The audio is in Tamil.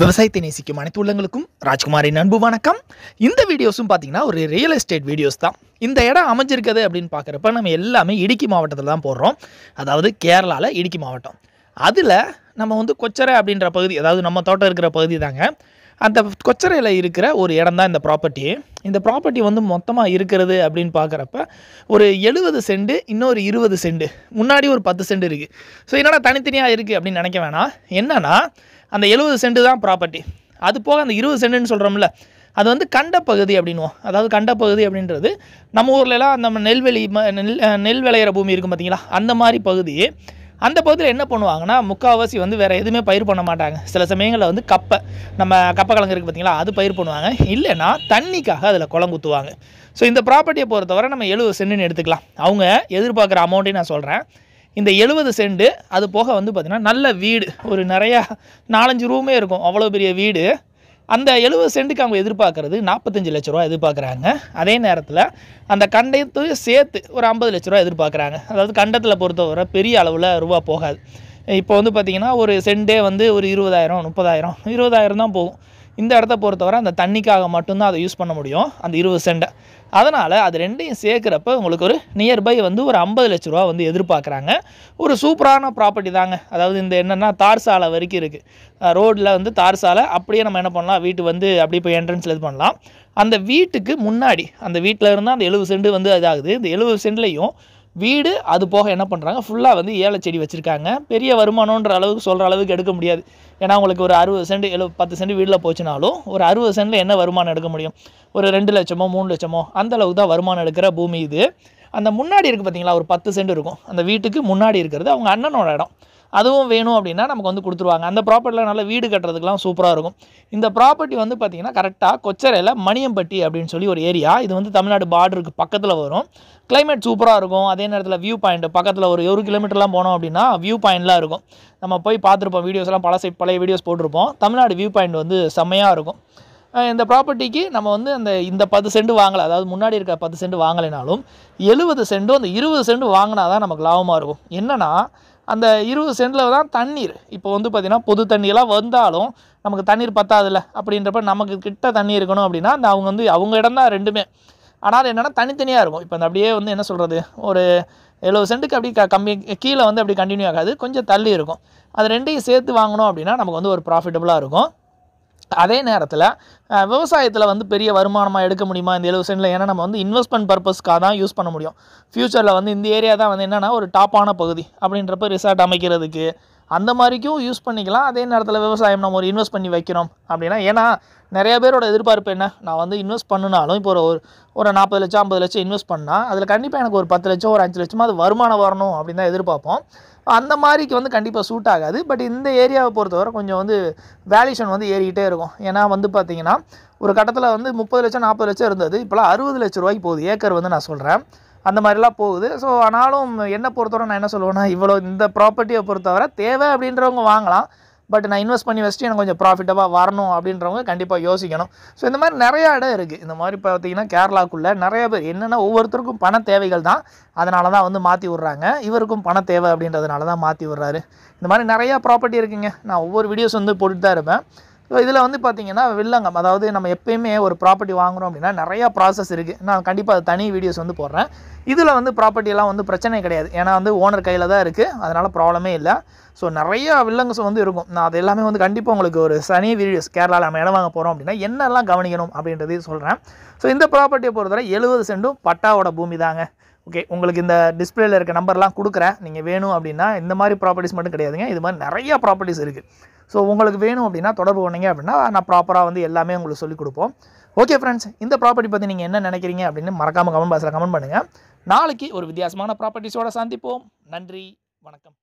விவசாயத்தை நேசிக்கும் அனைத்து உள்ளங்களுக்கும் ராஜ்குமாரின் அன்பு வணக்கம் இந்த வீடியோஸும் பார்த்தீங்கன்னா ஒரு ரியல் எஸ்டேட் வீடியோஸ் தான் இந்த இடம் அமைஞ்சிருக்குது அப்படின்னு பார்க்குறப்ப நம்ம எல்லாமே இடுக்கி மாவட்டத்தில் தான் போடுறோம் அதாவது கேரளாவில் இடுக்கி மாவட்டம் அதில் நம்ம வந்து கொச்சரை அப்படின்ற பகுதி அதாவது நம்ம தோட்டம் இருக்கிற பகுதி தாங்க அந்த கொச்சரையில் இருக்கிற ஒரு இடம் தான் இந்த ப்ராப்பர்ட்டி இந்த ப்ராப்பர்ட்டி வந்து மொத்தமாக இருக்கிறது அப்படின்னு பார்க்குறப்ப ஒரு எழுபது செண்டு இன்னொரு இருபது செண்டு முன்னாடி ஒரு பத்து செண்டு இருக்குது ஸோ என்னடா தனித்தனியாக இருக்குது அப்படின்னு நினைக்க வேணாம் என்னென்னா அந்த எழுபது செண்டு தான் ப்ராப்பர்ட்டி அது போக அந்த இருபது செண்டுன்னு சொல்கிறோம்ல அது வந்து கண்டப்பகுதி அப்படின்வோம் அதாவது கண்டப்பகுதி அப்படின்றது நம்ம ஊர்லலாம் நம்ம நெல்வெளி நெல் நெல் விளையிற பூமி இருக்கும் பார்த்தீங்களா அந்த மாதிரி பகுதி அந்த பகுதியில் என்ன பண்ணுவாங்கன்னா முக்கால்வாசி வந்து வேறு எதுவுமே பயிர் பண்ண மாட்டாங்க சில சமயங்களில் வந்து கப்பை நம்ம கலங்கு இருக்குது பார்த்திங்களா அது பயிர் பண்ணுவாங்க இல்லைன்னா தண்ணிக்காக அதில் குழங்குத்துவாங்க ஸோ இந்த ப்ராப்பர்ட்டியை பொறுத்தவரை நம்ம எழுபது சென்ட்னு எடுத்துக்கலாம் அவங்க எதிர்பார்க்குற அமௌண்ட்டையும் நான் சொல்கிறேன் இந்த எழுபது சென்ட் அது போக வந்து பார்த்திங்கன்னா நல்ல வீடு ஒரு நிறையா நாலஞ்சு ரூமே இருக்கும் அவ்வளோ பெரிய வீடு அந்த எழுபது சென்ட்டுக்கு அவங்க எதிர்பார்க்குறது நாற்பத்தஞ்சு லட்ச ரூபா எதிர்பார்க்குறாங்க அதே நேரத்தில் அந்த கண்டத்தையும் சேர்த்து ஒரு ஐம்பது லட்ச ரூபா எதிர்பார்க்குறாங்க அதாவது கண்டத்தில் பொறுத்தவரை பெரிய அளவில் ரூபா போகாது இப்போ வந்து பார்த்திங்கன்னா ஒரு சென்டே வந்து ஒரு இருபதாயிரம் முப்பதாயிரம் இருபதாயிரம் தான் போகும் இந்த இடத்த பொறுத்தவரை அந்த தண்ணிக்காக மட்டும்தான் அதை யூஸ் பண்ண முடியும் அந்த இருபது சென்டை அதனால் அது ரெண்டையும் சேர்க்குறப்ப உங்களுக்கு ஒரு நியர்பை வந்து ஒரு ஐம்பது லட்ச ரூபா வந்து எதிர்பார்க்குறாங்க ஒரு சூப்பரான ப்ராப்பர்ட்டி தாங்க அதாவது இந்த என்னென்னா தார் சாலை வரைக்கும் இருக்குது ரோடில் வந்து தார் சாலை அப்படியே நம்ம என்ன பண்ணலாம் வீட்டு வந்து அப்படியே போய் என்ட்ரன்ஸில் இது பண்ணலாம் அந்த வீட்டுக்கு முன்னாடி அந்த வீட்டில் இருந்தால் அந்த எழுபது சென்ட் வந்து இதாகுது இந்த எழுபது சென்ட்லேயும் வீடு அது போக என்ன பண்ணுறாங்க ஃபுல்லாக வந்து ஏழை செடி வச்சுருக்காங்க பெரிய வருமானன்ற அளவுக்கு சொல்கிற அளவுக்கு எடுக்க முடியாது ஏன்னா உங்களுக்கு ஒரு அறுபது சென்ட் எழு பத்து சென்ட் வீட்டில் போச்சுனாலும் ஒரு அறுபது சென்ட்டில் என்ன வருமானம் எடுக்க முடியும் ஒரு ரெண்டு லட்சமோ மூணு லட்சமோ அந்தளவுக்கு தான் வருமானம் எடுக்கிற பூமி இது அந்த முன்னாடி இருக்குது பார்த்தீங்களா ஒரு பத்து சென்ட் இருக்கும் அந்த வீட்டுக்கு முன்னாடி இருக்கிறது அவங்க அண்ணனோட இடம் அதுவும் வேணும் அப்படின்னா நமக்கு வந்து கொடுத்துருவாங்க அந்த ப்ராப்பர்ட்டியில் நல்ல வீடு கட்டுறதுக்குலாம் சூப்பராக இருக்கும் இந்த ப்ராப்பர்ட்டி வந்து பார்த்திங்கன்னா கரெக்டாக கொச்சரையில் மணியம்பட்டி அப்படின்னு சொல்லி ஒரு ஏரியா இது வந்து தமிழ்நாடு பார்டருக்கு பக்கத்தில் வரும் கிளைமேட் சூப்பராக இருக்கும் அதே நேரத்தில் வியூ பாயிண்ட் பக்கத்தில் ஒரு ஒரு கிலோமீட்டர்லாம் போனோம் அப்படின்னா வியூ பாயிண்ட்லாம் இருக்கும் நம்ம போய் பார்த்துருப்போம் வீடியோஸ்லாம் பழசை பழைய வீடியோஸ் போட்டிருப்போம் தமிழ்நாடு வியூ பாயிண்ட் வந்து செம்மையாக இருக்கும் இந்த ப்ராப்பர்ட்டிக்கு நம்ம வந்து அந்த இந்த பத்து சென்ட் வாங்கலை அதாவது முன்னாடி இருக்க பத்து சென்ட் வாங்கலைனாலும் எழுபது சென்ட்டும் அந்த இருபது சென்ட் வாங்கினா தான் நமக்கு லாபமாக இருக்கும் என்னென்னா அந்த இருபது சென்டில் தான் தண்ணீர் இப்போ வந்து பார்த்திங்கன்னா பொது தண்ணியெல்லாம் வந்தாலும் நமக்கு தண்ணீர் பத்தாதுல்ல அப்படின்றப்ப நமக்கு கிட்ட தண்ணி இருக்கணும் அப்படின்னா அந்த அவங்க வந்து அவங்க இடம் தான் ரெண்டுமே ஆனால் என்னென்னா தனித்தனியாக இருக்கும் இப்போ அந்த அப்படியே வந்து என்ன சொல்கிறது ஒரு எழுபது சென்ட்டுக்கு அப்படி க கம்மி கீழே வந்து அப்படி கண்டினியூ ஆகாது கொஞ்சம் தள்ளி இருக்கும் அது ரெண்டையும் சேர்த்து வாங்கினோம் அப்படின்னா நமக்கு வந்து ஒரு ப்ராஃபிட்டபுளாக இருக்கும் அதே நேரத்தில் விவசாயத்தில் வந்து பெரிய வருமானமாக எடுக்க முடியுமா இந்த எழுபது சென்டில் ஏன்னா நம்ம வந்து இன்வெஸ்ட்மெண்ட் பர்பஸ்க்காக தான் யூஸ் பண்ண முடியும் ஃப்யூச்சரில் வந்து இந்த ஏரியா தான் வந்து என்னென்னா ஒரு டாப்பான பகுதி அப்படின்றப்ப ரிசார்ட் அமைக்கிறதுக்கு அந்த மாதிரிக்கும் யூஸ் பண்ணிக்கலாம் அதே நேரத்தில் விவசாயம் நம்ம ஒரு இன்வெஸ்ட் பண்ணி வைக்கிறோம் அப்படின்னா ஏன்னா நிறைய பேரோட எதிர்பார்ப்பு என்ன நான் வந்து இன்வெஸ்ட் பண்ணினாலும் இப்போ ஒரு ஒரு நாற்பது லட்சம் ஐம்பது லட்சம் இன்வெஸ்ட் பண்ணால் அதில் கண்டிப்பாக எனக்கு ஒரு பத்து லட்சம் ஒரு அஞ்சு லட்சமாக அது வருமானம் வரணும் அப்படின்னு தான் எதிர்பார்ப்போம் அந்த மாதிரிக்கு வந்து கண்டிப்பாக சூட் ஆகாது பட் இந்த ஏரியாவை பொறுத்தவரை கொஞ்சம் வந்து வேல்யூஷன் வந்து ஏறிக்கிட்டே இருக்கும் ஏன்னா வந்து பார்த்திங்கன்னா ஒரு கட்டத்தில் வந்து முப்பது லட்சம் நாற்பது லட்சம் இருந்தது இப்போலாம் அறுபது லட்ச ரூபாய்க்கு போகுது ஏக்கர் வந்து நான் சொல்கிறேன் அந்த மாதிரிலாம் போகுது ஸோ ஆனாலும் என்னை பொறுத்தவரை நான் என்ன சொல்லுவேன்னா இவ்வளோ இந்த ப்ராப்பர்ட்டியை பொறுத்தவரை தேவை அப்படின்றவங்க வாங்கலாம் பட் நான் இன்வெஸ்ட் பண்ணி வச்சுட்டு எனக்கு கொஞ்சம் ப்ராஃபிட்டபாக வரணும் அப்படின்றவங்க கண்டிப்பாக யோசிக்கணும் ஸோ இந்த மாதிரி நிறையா இடம் இருக்குது இந்த மாதிரி பார்த்தீங்கன்னா கேரளாக்குள்ளே நிறைய பேர் என்னென்னா ஒவ்வொருத்தருக்கும் பண தேவைகள் தான் அதனால தான் வந்து மாற்றி விட்றாங்க இவருக்கும் பண தேவை அப்படின்றதுனால தான் மாற்றி விட்றாரு இந்த மாதிரி நிறையா ப்ராப்பர்ட்டி இருக்குங்க நான் ஒவ்வொரு வீடியோஸ் வந்து போட்டுட்டு தான் இருப்பேன் ஸோ இதில் வந்து பார்த்திங்கன்னா வில்லங்கம் அதாவது நம்ம எப்பயுமே ஒரு ப்ராப்பர்ட்டி வாங்குகிறோம் அப்படின்னா நிறையா ப்ராசஸ் இருக்குது நான் கண்டிப்பாக அது தனி வீடியோஸ் வந்து போடுறேன் இதில் வந்து ப்ராப்பர்ட்டியெல்லாம் வந்து பிரச்சனை கிடையாது ஏன்னா வந்து ஓனர் கையில் தான் இருக்குது அதனால் ப்ராப்ளமே இல்லை ஸோ நிறையா வில்லங்கஸ் வந்து இருக்கும் நான் அது எல்லாமே வந்து கண்டிப்பாக உங்களுக்கு ஒரு சனி வீடியோஸ் கேரளாவில் நம்ம இடம் வாங்க போகிறோம் அப்படின்னா என்னெல்லாம் கவனிக்கணும் அப்படின்றதையும் சொல்கிறேன் ஸோ இந்த ப்ராப்பர்ட்டியை பொறுத்தவரை எழுபது சென்டும் பட்டாவோட பூமி தாங்க ஓகே உங்களுக்கு இந்த டிஸ்பிளேயில் இருக்க நம்பர்லாம் கொடுக்குறேன் நீங்கள் வேணும் அப்படின்னா இந்த மாதிரி ப்ராப்பர்ட்டிஸ் மட்டும் கிடையாதுங்க இது மாதிரி நிறையா ப்ராப்பர்ட்டிஸ் இருக்குது ஸோ உங்களுக்கு வேணும் அப்படின்னா தொடர்பு பண்ணிங்க அப்படின்னா நான் ப்ராப்பராக வந்து எல்லாமே உங்களுக்கு சொல்லிக் கொடுப்போம் ஓகே ஃப்ரெண்ட்ஸ் இந்த ப்ராப்பர்ட்டி பற்றி நீங்கள் என்ன நினைக்கிறீங்க அப்படின்னு மறக்காமல் கமெண்ட் பாக்ஸில் கமெண்ட் பண்ணுங்கள் நாளைக்கு ஒரு வித்தியாசமான ப்ராப்பர்ட்டிஸோடு சந்திப்போம் நன்றி வணக்கம்